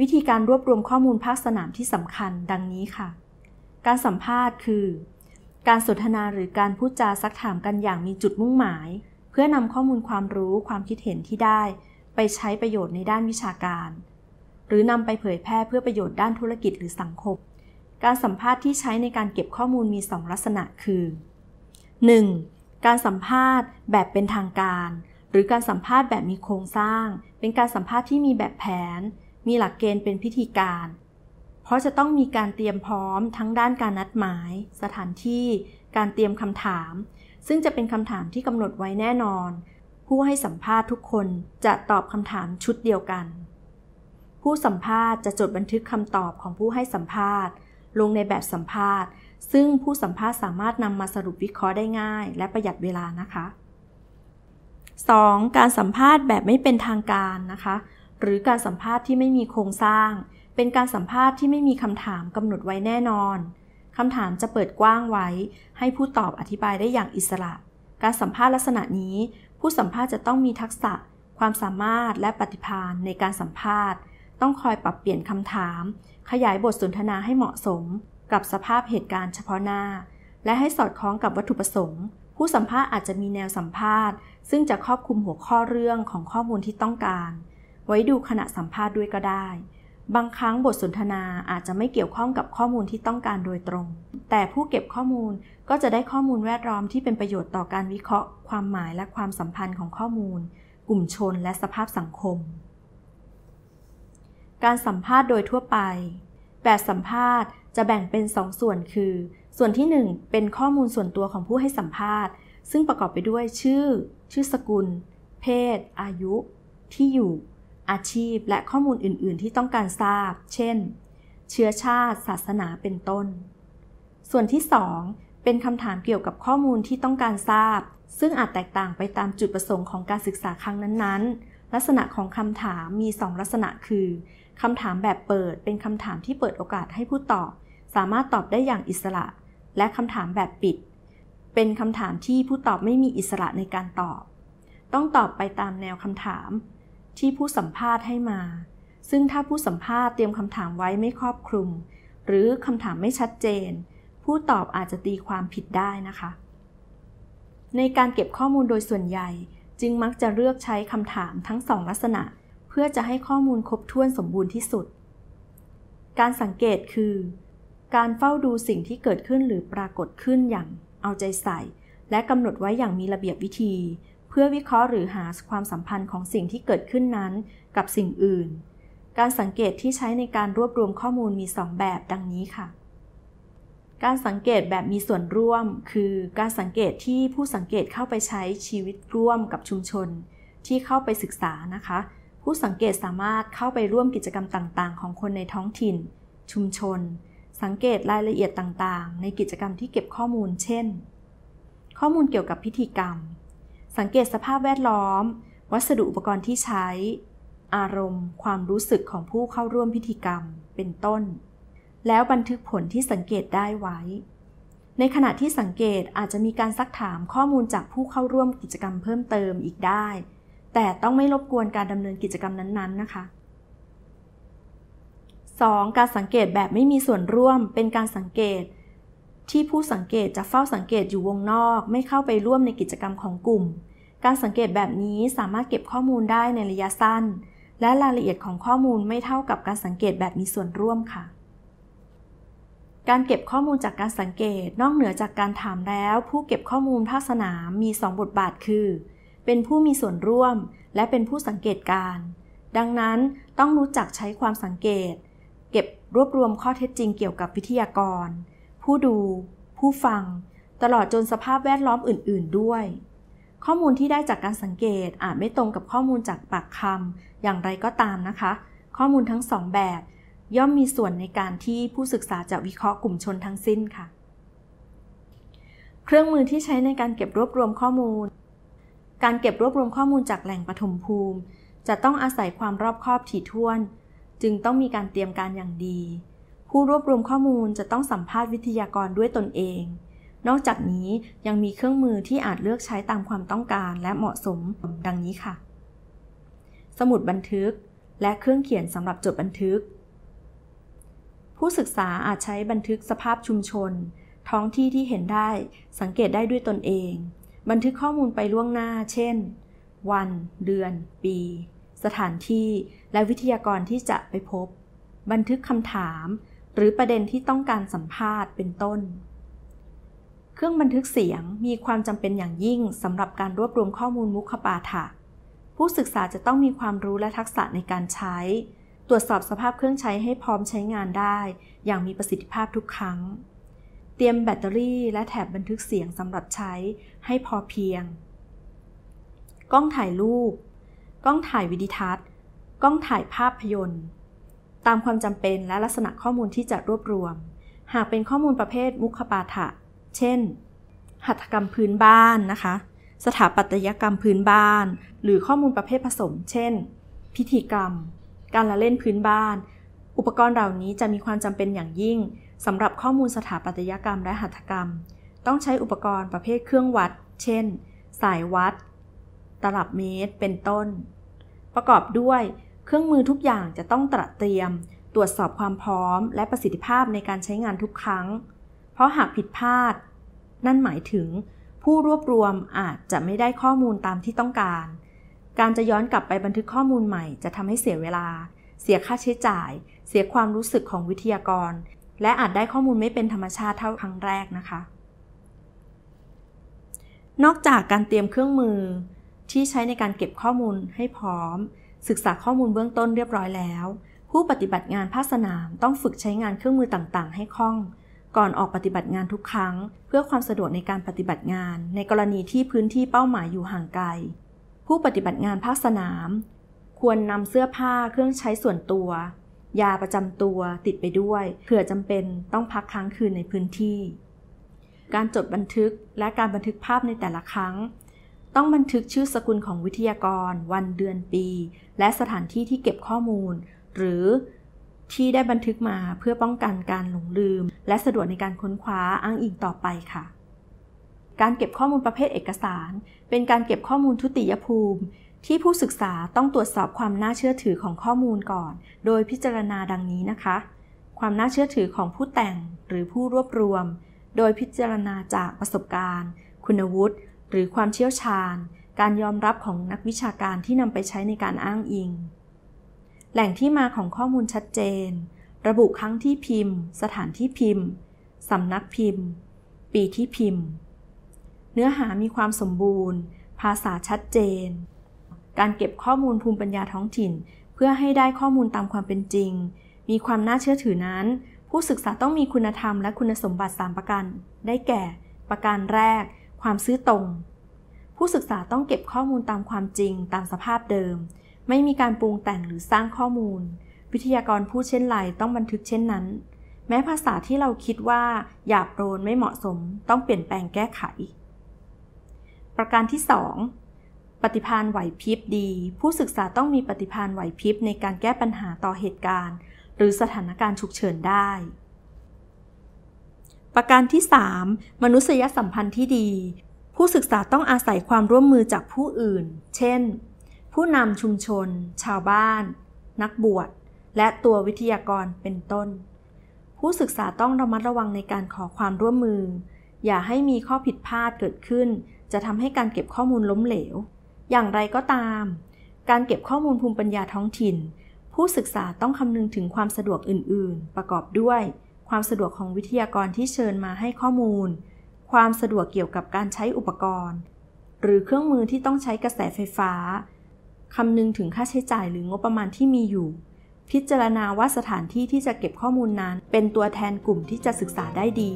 วิธีการรวบรวมข้อมูลภาคสนามที่สำคัญดังนี้ค่ะ การสัมภาษณ์คือ การสนทนาหรือการพูดจาซักถามกันอย่างมีจุดมุ่งหมาย เพื่อนำข้อมูลความรู้ความคิดเห็นที่ได้ ไปใช้ประโยชน์ในด้านวิชาการ หรือนำไปเผยแพร่เพื่อประโยชน์ด้านธุรกิจหรือสังคม การสัมภาษณ์ที่ใช้ในการเก็บข้อมูลมี 2 ลักษณะคือ 1. การสัมภาษณ์ แบบเป็นทางการ หรือการสัมภาษณ์แบบมีโครงสร้าง เป็นการสัมภาษณ์ที่มีแบบแผนมีหลักเกณฑ์เป็นพิธีการ เพราะจะต้องมีการเตรียมพร้อมทั้งด้านการนัดหมาย สถานที่การเตรียมคำถาม ซึ่งจะเป็นคำถามที่กำหนดไว้แน่นอน ผู้ให้สัมภาษณ์ทุกคนจะตอบคำถามชุดเดียวกัน ผู้สัมภาษณ์จะจดบันทึกคำตอบของผู้ให้สัมภาษณ์ ลงในแบบสัมภาษณ์ ซึ่งผู้สัมภาษณ์สามารถนำมาสรุปวิเคราะห์ได้ง่าย และประหยัดเวลานะคะ 2. การสัมภาษณ์แบบไม่เป็นทางการนะคะหรือการสัมภาษณ์ที่ไม่มีโครงสร้าง เป็นการสัมภาษณ์ที่ไม่มีคำถามกำหนดไว้แน่นอน คำถามจะเปิดกว้างไว้ ให้ผู้ตอบอธิบายได้อย่างอิสระ การสัมภาษณ์ลักษณะนี้ ผู้สัมภาษณ์จะต้องมีทักษะ ความสามารถและปฏิภาณในการสัมภาษณ์ ต้องคอยปรับเปลี่ยนคำถาม ขยายบทสนทนาให้เหมาะสม กับสภาพเหตุการณ์เฉพาะหน้า และให้สอดคล้องกับวัตถุประสงค์ ผู้สัมภาษณ์อาจจะมีแนวสัมภาษณ์ ซึ่งจะครอบคลุมหัวข้อเรื่องของข้อมูลที่ต้องการไว้ดูขณะสัมภาษณ์ด้วยก็ได้ บางครั้งบทสนทนาอาจจะไม่เกี่ยวข้องกับข้อมูลที่ต้องการโดยตรง แต่ผู้เก็บข้อมูลก็จะได้ข้อมูลแวดล้อมที่เป็นประโยชน์ต่อการวิเคราะห์ความหมายและความสัมพันธ์ของข้อมูล กลุ่มชนและสภาพสังคม การสัมภาษณ์โดยทั่วไปแบบสัมภาษณ์จะแบ่งเป็น 2สส่วนคือ ส่วนที่ 1 เป็นข้อมูลส่วนตัวของผู้ให้สัมภาษณ์ ซึ่งประกอบไปด้วยชื่อ ชื่อสกุล เพศ อายุ ที่อยู่อาชีพและข้อมูลอื่น ๆ ที่ต้องการทราบ เช่น เชื้อชาติ ศาสนาเป็นต้น ส่วนที่ 2 เป็นคำถามเกี่ยวกับข้อมูลที่ต้องการทราบ ซึ่งอาจแตกต่างไปตามจุดประสงค์ของการศึกษาครั้งนั้น ๆ ลักษณะของคำถามมี 2 ลักษณะ คือ คำถามแบบเปิด เป็นคำถามที่เปิดโอกาสให้ผู้ตอบ สามารถตอบได้อย่างอิสระ และคำถามแบบปิด เป็นคำถามที่ผู้ตอบไม่มีอิสระในการตอบ ต้องตอบไปตามแนวคำถามที่ผู้สัมภาษณ์ให้มา ซึ่งถ้าผู้สัมภาษณ์เตรียมคำถามไว้ไม่ครอบคลุม หรือคำถามไม่ชัดเจน ผู้ตอบอาจจะตีความผิดได้นะคะ ในการเก็บข้อมูลโดยส่วนใหญ่จึงมักจะเลือกใช้คำถามทั้งสองลักษณะ เพื่อจะให้ข้อมูลครบถ้วนสมบูรณ์ที่สุด การสังเกตคือ การเฝ้าดูสิ่งที่เกิดขึ้นหรือปรากฏขึ้นอย่าง เอาใจใส่ และกำหนดไว้อย่างมีระเบียบวิธีเพื่อวิเคราะห์หรือหาความสัมพันธ์ของสิ่งที่เกิดขึ้นนั้นกับสิ่งอื่น การสังเกตที่ใช้ในการรวบรวมข้อมูลมี 2 แบบดังนี้ค่ะ การสังเกตแบบมีส่วนร่วมคือการสังเกตที่ผู้สังเกตเข้าไปใช้ชีวิตร่วมกับชุมชน ที่เข้าไปศึกษานะคะ ผู้สังเกตสามารถเข้าไปร่วมกิจกรรมต่างๆ ของคนในท้องถิ่น ชุมชน สังเกตรายละเอียดต่างๆ ในกิจกรรมที่เก็บข้อมูล เช่น ข้อมูลเกี่ยวกับพิธีกรรมสังเกตสภาพแวดล้อม วัสดุอุปกรณ์ที่ใช้ อารมณ์ ความรู้สึกของผู้เข้าร่วมพิธีกรรมเป็นต้น แล้วบันทึกผลที่สังเกตได้ไว้ ในขณะที่สังเกตอาจจะมีการซักถามข้อมูลจากผู้เข้าร่วมกิจกรรมเพิ่มเติมอีกได้ แต่ต้องไม่รบกวนการดำเนินกิจกรรมนั้นๆนะคะ 2. การสังเกตแบบไม่มีส่วนร่วมเป็นการสังเกตที่ผู้สังเกตจะเฝ้าสังเกตอยู่วงนอก ไม่เข้าไปร่วมในกิจกรรมของกลุ่ม การสังเกตแบบนี้สามารถเก็บข้อมูลได้ในระยะสั้น และรายละเอียดของข้อมูลไม่เท่ากับการสังเกตแบบมีส่วนร่วมค่ะ การเก็บข้อมูลจากการสังเกต นอกเหนือจากการถามแล้วผู้เก็บข้อมูลภาคสนามมี 2 บทบาทคือ เป็นผู้มีส่วนร่วมและเป็นผู้สังเกตการ ดังนั้นต้องรู้จักใช้ความสังเกต เก็บรวบรวมข้อเท็จจริงเกี่ยวกับวิทยากรผู้ดู ผู้ฟัง ตลอดจนสภาพแวดล้อมอื่นๆ ด้วย ข้อมูลที่ได้จากการสังเกตอาจไม่ตรงกับข้อมูลจากปากคำอย่างไรก็ตามนะคะ ข้อมูลทั้งสองแบบ ย่อมมีส่วนในการที่ผู้ศึกษาจะวิเคราะห์กลุ่มชนทั้งสิ้นค่ะ เครื่องมือที่ใช้ในการเก็บรวบรวมข้อมูล การเก็บรวบรวมข้อมูลจากแหล่งปฐมภูมิ จะต้องอาศัยความรอบคอบถี่ถ้วน จึงต้องมีการเตรียมการอย่างดีผู้รวบรวมข้อมูลจะต้องสัมภาษณ์วิทยากรด้วยตนเอง นอกจากนี้ยังมีเครื่องมือที่อาจเลือกใช้ตามความต้องการและเหมาะสม ดังนี้ค่ะ สมุดบันทึก และเครื่องเขียนสำหรับจดบันทึก ผู้ศึกษาอาจใช้บันทึกสภาพชุมชน ท้องที่ที่เห็นได้สังเกตได้ด้วยตนเอง บันทึกข้อมูลไปล่วงหน้า เช่น วัน เดือน ปี สถานที่ และวิทยากรที่จะไปพบ บันทึกคำถามหรือประเด็นที่ต้องการสัมภาษณ์เป็นต้น เครื่องบันทึกเสียงมีความจำเป็นอย่างยิ่งสำหรับการรวบรวมข้อมูลมุขปาฐะ ผู้ศึกษาจะต้องมีความรู้และทักษะในการใช้ ตรวจสอบสภาพเครื่องใช้ให้พร้อมใช้งานได้ อย่างมีประสิทธิภาพทุกครั้ง เตรียมแบตเตอรี่และแถบบันทึกเสียงสำหรับใช้ให้พอเพียง กล้องถ่ายรูป กล้องถ่ายวิดีทัศน์ กล้องถ่ายภาพยนตร์ตามความจำเป็นและลักษณะข้อมูลที่จะรวบรวม หากเป็นข้อมูลประเภทมุขปาฐะ เช่น หัตถกรรมพื้นบ้านนะคะ สถาปัตยกรรมพื้นบ้าน หรือข้อมูลประเภทผสม เช่น พิธีกรรม การละเล่นพื้นบ้าน อุปกรณ์เหล่านี้จะมีความจำเป็นอย่างยิ่งสำหรับข้อมูลสถาปัตยกรรมและหัตถกรรม ต้องใช้อุปกรณ์ประเภทเครื่องวัด เช่น สายวัด ตลับเมตร เป็นต้น ประกอบด้วยเครื่องมือทุกอย่างจะต้องตระเตรียมตรวจสอบความพร้อมและประสิทธิภาพในการใช้งานทุกครั้ง เพราะหากผิดพลาด นั่นหมายถึงผู้รวบรวมอาจจะไม่ได้ข้อมูลตามที่ต้องการ การจะย้อนกลับไปบันทึกข้อมูลใหม่จะทำให้เสียเวลา เสียค่าใช้จ่าย เสียความรู้สึกของวิทยากร และอาจได้ข้อมูลไม่เป็นธรรมชาติเท่าครั้งแรกนะคะ นอกจากการเตรียมเครื่องมือที่ใช้ในการเก็บข้อมูลให้พร้อมศึกษาข้อมูลเบื้องต้นเรียบร้อยแล้ว ผู้ปฏิบัติงานภาคสนามต้องฝึกใช้งานเครื่องมือต่างๆ ให้คล่อง ก่อนออกปฏิบัติงานทุกครั้ง เพื่อความสะดวกในการปฏิบัติงานในกรณีที่พื้นที่เป้าหมายอยู่ห่างไกล ผู้ปฏิบัติงานภาคสนาม ควรนำเสื้อผ้าเครื่องใช้ส่วนตัว ยาประจำตัวติดไปด้วยเผื่อจำเป็นต้องพักค้างคืนในพื้นที่ การจดบันทึกและการบันทึกภาพในแต่ละครั้งต้องบันทึกชื่อสกุลของวิทยากร วันเดือนปี และสถานที่ที่เก็บข้อมูล หรือที่ได้บันทึกมาเพื่อป้องกันการหลงลืม และสะดวกในการค้นคว้าอ้างอิงต่อไปค่ะ การเก็บข้อมูลประเภทเอกสาร เป็นการเก็บข้อมูลทุติยภูมิ ที่ผู้ศึกษาต้องตรวจสอบความน่าเชื่อถือของข้อมูลก่อน โดยพิจารณาดังนี้นะคะ ความน่าเชื่อถือของผู้แต่งหรือผู้รวบรวม โดยพิจารณาจากประสบการณ์ คุณวุฒิหรือความเชี่ยวชาญ การยอมรับของนักวิชาการที่นำไปใช้ในการอ้างอิง แหล่งที่มาของข้อมูลชัดเจน ระบุครั้งที่พิมพ์ สถานที่พิมพ์สำนักพิมพ์ ปีที่พิมพ์ เนื้อหามีความสมบูรณ์ ภาษาชัดเจน การเก็บข้อมูลภูมิปัญญาท้องถิ่น เพื่อให้ได้ข้อมูลตามความเป็นจริง มีความน่าเชื่อถือนั้น ผู้ศึกษาต้องมีคุณธรรมและคุณสมบัติ 3 ประการ ได้แก่ ประการแรกความซื่อตรง ผู้ศึกษาต้องเก็บข้อมูลตามความจริงตามสภาพเดิม ไม่มีการปรุงแต่งหรือสร้างข้อมูล วิทยากรพูดเช่นไรต้องบันทึกเช่นนั้น แม้ภาษาที่เราคิดว่าหยาบโรนไม่เหมาะสมต้องเปลี่ยนแปลงแก้ไข ประการที่ 2 ปฏิพานไหวพริบดี ผู้ศึกษาต้องมีปฏิพานไหวพริบในการแก้ปัญหาต่อเหตุการณ์ หรือสถานการณ์ฉุกเฉินได้ประการที่ 3มนุษยสัมพันธ์ที่ดี ผู้ศึกษาต้องอาศัยความร่วมมือจากผู้อื่น เช่น ผู้นำชุมชน ชาวบ้าน นักบวช และตัววิทยากรเป็นต้น ผู้ศึกษาต้องระมัดระวังในการขอความร่วมมือ อย่าให้มีข้อผิดพลาดเกิดขึ้น จะทำให้การเก็บข้อมูลล้มเหลว อย่างไรก็ตาม การเก็บข้อมูลภูมิปัญญาท้องถิ่น ผู้ศึกษาต้องคำนึงถึงความสะดวกอื่น ๆ ประกอบด้วยความสะดวกของวิทยากรที่เชิญมาให้ข้อมูล ความสะดวกเกี่ยวกับการใช้อุปกรณ์ หรือเครื่องมือที่ต้องใช้กระแสไฟฟ้า คำนึงถึงค่าใช้จ่ายหรืองบประมาณที่มีอยู่ พิจารณาว่าสถานที่ที่จะเก็บข้อมูลนั้น เป็นตัวแทนกลุ่มที่จะศึกษาได้ดี